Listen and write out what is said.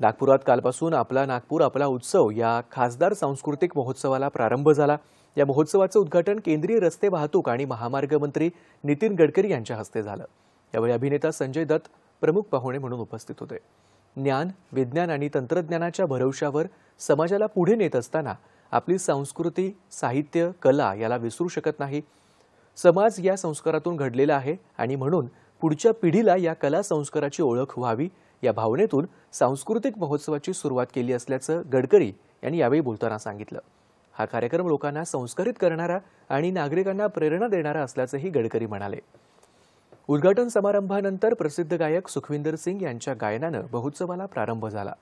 नागपुरात कालपासून आपला नागपूर आपला उत्सव या खासदार सांस्कृतिक महोत्सवाला प्रारंभ झाला या महोत्सवाचं उद्घाटन केंद्रीय रस्ते वाहतूक आणि महामार्ग मंत्री नितीन गडकरी यांच्या हस्ते झालं यावेळी अभिनेता संजय दत्त प्रमुख पाहुणे म्हणून उपस्थित होते ज्ञान विज्ञान आणि तंत्रज्ञानाच्या भरवशावर समाजाला पुढे नेत असताना आपली संस्कृती साहित्य कला याला विसरू शकत नाही समाज या संस्कारातून घडलेला आहे आणि म्हणून पुढच्या पिढीला या कला संस्काराची ओळख व्हावी या भावनेतून सांस्कृतिक महोत्सवाची सुरुवात केली असल्याचं गडकरी यांनी यावेळी बोलताना सांगितलं हा कार्यक्रम लोकांना संस्कारित करणारा आणि नागरिकांना प्रेरणा देणारा असल्याचंही गडकरी म्हणाले उद्घाटन समारंभानंतर प्रसिद्ध गायक सुखविंदर सिंग यांच्या गायनानं महोत्सवाला प्रारंभ झाला